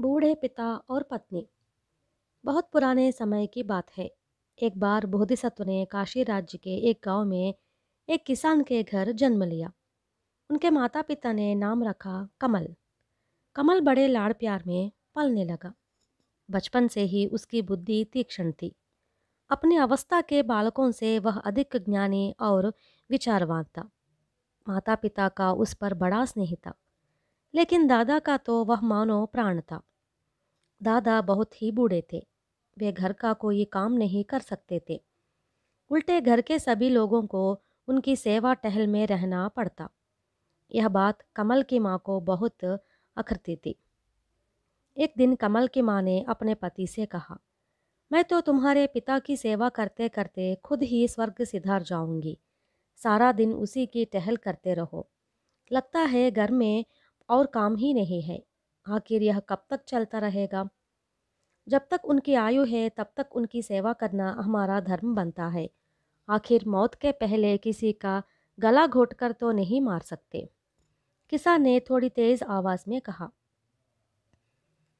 बूढ़े पिता और पत्नी बहुत पुराने समय की बात है एक बार बोधिसत्व ने काशी राज्य के एक गांव में एक किसान के घर जन्म लिया उनके माता पिता ने नाम रखा कमल कमल बड़े लाड़ प्यार में पलने लगा बचपन से ही उसकी बुद्धि तीक्ष्ण थी अपनी अवस्था के बालकों से वह अधिक ज्ञानी और विचारवान था माता पिता का उस पर बड़ा स्नेह था लेकिन दादा का तो वह मानो प्राण था दादा बहुत ही बूढ़े थे वे घर का कोई काम नहीं कर सकते थे उल्टे घर के सभी लोगों को उनकी सेवा टहल में रहना पड़ता यह बात कमल की माँ को बहुत अखरती थी एक दिन कमल की माँ ने अपने पति से कहा मैं तो तुम्हारे पिता की सेवा करते करते खुद ही स्वर्ग सिधार जाऊंगी सारा दिन उसी की टहल करते रहो लगता है घर में और काम ही नहीं है आखिर यह कब तक चलता रहेगा जब तक उनकी आयु है तब तक उनकी सेवा करना हमारा धर्म बनता है आखिर मौत के पहले किसी का गला कर तो नहीं मार सकते किसान ने थोड़ी तेज आवाज में कहा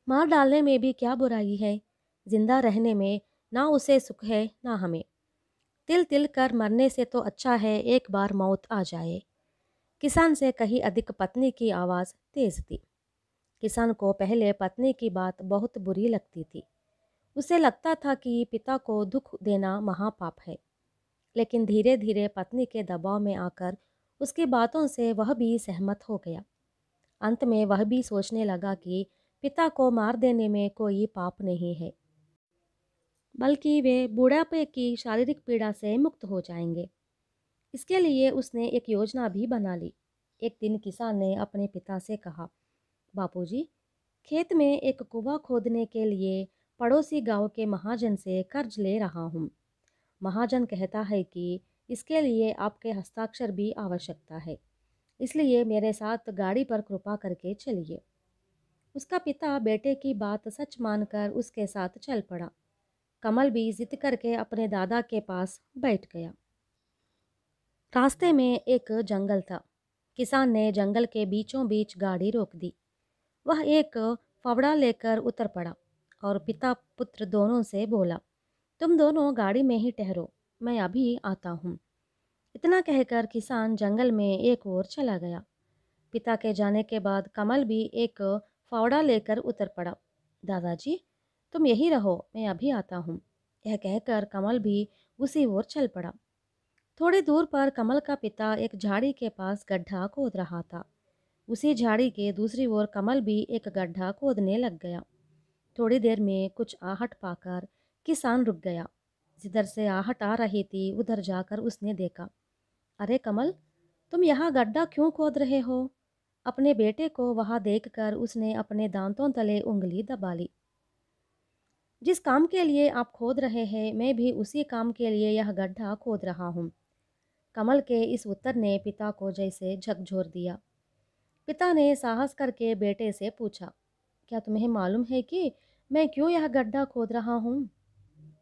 मार डालने में भी क्या बुराई है जिंदा रहने में ना उसे सुख है ना हमें तिल तिल कर मरने से तो अच्छा है एक बार मौत आ जाए किसान से कहीं अधिक पत्नी की आवाज़ तेज थी किसान को पहले पत्नी की बात बहुत बुरी लगती थी उसे लगता था कि पिता को दुख देना महापाप है लेकिन धीरे धीरे पत्नी के दबाव में आकर उसकी बातों से वह भी सहमत हो गया अंत में वह भी सोचने लगा कि पिता को मार देने में कोई पाप नहीं है बल्कि वे बुढ़ापे की शारीरिक पीड़ा से मुक्त हो जाएंगे इसके लिए उसने एक योजना भी बना ली एक दिन किसान ने अपने पिता से कहा बापूजी, खेत में एक कुआ खोदने के लिए पड़ोसी गांव के महाजन से कर्ज ले रहा हूँ महाजन कहता है कि इसके लिए आपके हस्ताक्षर भी आवश्यकता है इसलिए मेरे साथ गाड़ी पर कृपा करके चलिए उसका पिता बेटे की बात सच मानकर उसके साथ चल पड़ा कमल भी जिद करके अपने दादा के पास बैठ गया रास्ते में एक जंगल था किसान ने जंगल के बीचों बीच गाड़ी रोक दी वह एक फावड़ा लेकर उतर पड़ा और पिता पुत्र दोनों से बोला तुम दोनों गाड़ी में ही ठहरो मैं अभी आता हूँ इतना कहकर किसान जंगल में एक ओर चला गया पिता के जाने के बाद कमल भी एक फावड़ा लेकर उतर पड़ा दादाजी तुम यही रहो मैं अभी आता हूँ यह कहकर कमल भी उसी ओर चल पड़ा थोड़ी दूर पर कमल का पिता एक झाड़ी के पास गड्ढा खोद रहा था उसी झाड़ी के दूसरी ओर कमल भी एक गड्ढा खोदने लग गया थोड़ी देर में कुछ आहट पाकर किसान रुक गया जिधर से आहट आ रही थी उधर जाकर उसने देखा अरे कमल तुम यहाँ गड्ढा क्यों खोद रहे हो अपने बेटे को वहाँ देखकर उसने अपने दांतों तले उंगली दबा ली जिस काम के लिए आप खोद रहे हैं मैं भी उसी काम के लिए यह गड्ढा खोद रहा हूँ कमल के इस उत्तर ने पिता को जैसे झकझोर दिया पिता ने साहस करके बेटे से पूछा क्या तुम्हें मालूम है कि मैं क्यों यह गड्ढा खोद रहा हूँ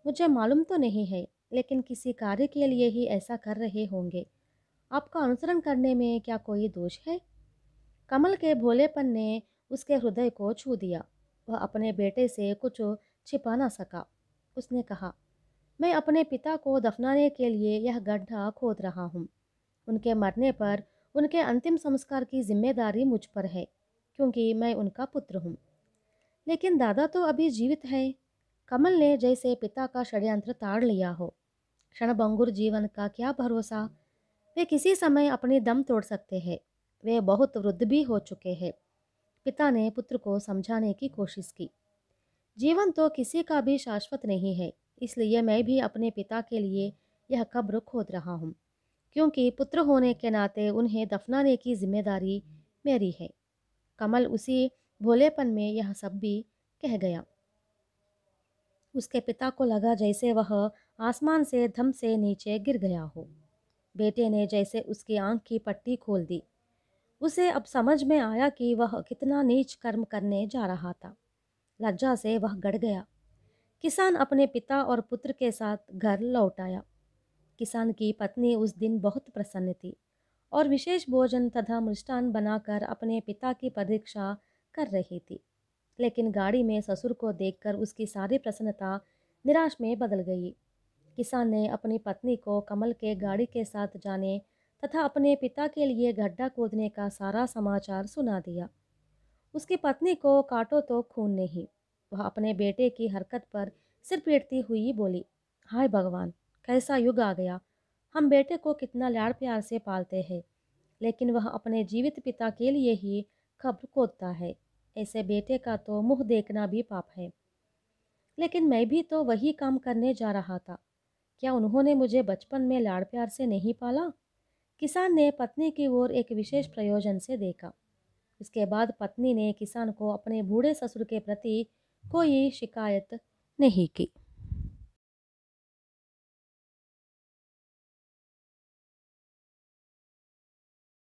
मुझे मालूम तो नहीं है लेकिन किसी कार्य के लिए ही ऐसा कर रहे होंगे आपका अनुसरण करने में क्या कोई दोष है कमल के भोलेपन ने उसके हृदय को छू दिया वह अपने बेटे से कुछ छिपा ना सका उसने कहा मैं अपने पिता को दफनाने के लिए यह गड्ढा खोद रहा हूँ उनके मरने पर उनके अंतिम संस्कार की जिम्मेदारी मुझ पर है क्योंकि मैं उनका पुत्र हूँ लेकिन दादा तो अभी जीवित हैं कमल ने जैसे पिता का षड्यंत्र ताड़ लिया हो क्षणभंगुर जीवन का क्या भरोसा वे किसी समय अपनी दम तोड़ सकते हैं वे बहुत वृद्ध भी हो चुके हैं पिता ने पुत्र को समझाने की कोशिश की जीवन तो किसी का भी शाश्वत नहीं है इसलिए मैं भी अपने पिता के लिए यह कब्र खोद रहा हूँ क्योंकि पुत्र होने के नाते उन्हें दफनाने की जिम्मेदारी मेरी है कमल उसी भोलेपन में यह सब भी कह गया उसके पिता को लगा जैसे वह आसमान से धम से नीचे गिर गया हो बेटे ने जैसे उसकी आंख की पट्टी खोल दी उसे अब समझ में आया कि वह कितना नीच कर्म करने जा रहा था लज्जा से वह गड़ गया किसान अपने पिता और पुत्र के साथ घर लौट आया किसान की पत्नी उस दिन बहुत प्रसन्न थी और विशेष भोजन तथा मृष्टान बनाकर अपने पिता की परीक्षा कर रही थी लेकिन गाड़ी में ससुर को देखकर उसकी सारी प्रसन्नता निराश में बदल गई किसान ने अपनी पत्नी को कमल के गाड़ी के साथ जाने तथा अपने पिता के लिए गड्ढा कूदने का सारा समाचार सुना दिया उसकी पत्नी को काटो तो खून नहीं वह अपने बेटे की हरकत पर सिर पीटती हुई बोली हाय भगवान कैसा युग आ गया हम बेटे को कितना लाड़ प्यार से पालते हैं लेकिन वह अपने जीवित पिता के लिए ही खबर खोदता है ऐसे बेटे का तो मुंह देखना भी पाप है लेकिन मैं भी तो वही काम करने जा रहा था क्या उन्होंने मुझे बचपन में लाड़ प्यार से नहीं पाला किसान ने पत्नी की ओर एक विशेष प्रयोजन से देखा इसके बाद पत्नी ने किसान को अपने बूढ़े ससुर के प्रति कोई शिकायत नहीं की